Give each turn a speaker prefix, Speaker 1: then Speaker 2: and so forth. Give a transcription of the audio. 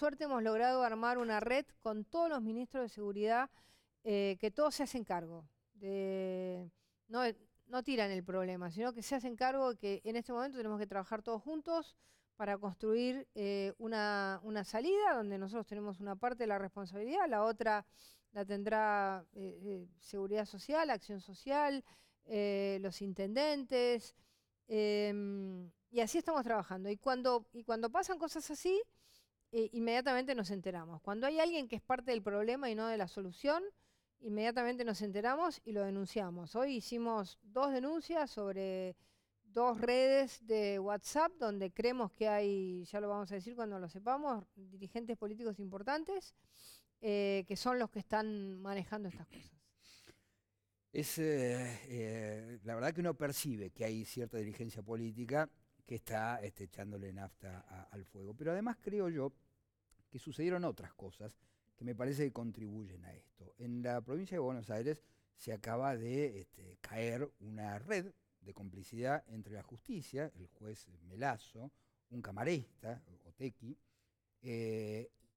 Speaker 1: suerte hemos logrado armar una red con todos los ministros de seguridad eh, que todos se hacen cargo. De, no, tiran el problema, sino que se hacen cargo de que en este momento tenemos que trabajar todos juntos para construir eh, una, salida donde nosotros tenemos una parte de la responsabilidad, la otra la tendrá eh, seguridad social, acción social, los intendentes, y así estamos trabajando. Y cuando, y cuando pasan cosas así, eh, inmediatamente nos enteramos. Cuando hay alguien que es parte del problema y no de la solución, inmediatamente nos enteramos y lo denunciamos. Hoy hicimos dos denuncias sobre dos redes de WhatsApp donde creemos que hay, ya lo vamos a decir cuando lo sepamos, dirigentes políticos importantes eh, que son los que están manejando estas cosas.
Speaker 2: Es eh, la verdad que uno percibe que hay cierta dirigencia política que está este, echándole nafta al fuego. Pero además creo yo que sucedieron otras cosas que me parece que contribuyen a esto. En la provincia de Buenos Aires se acaba de este, caer una red de complicidad entre la justicia, el juez Melazo, un camarista, Otequi, eh,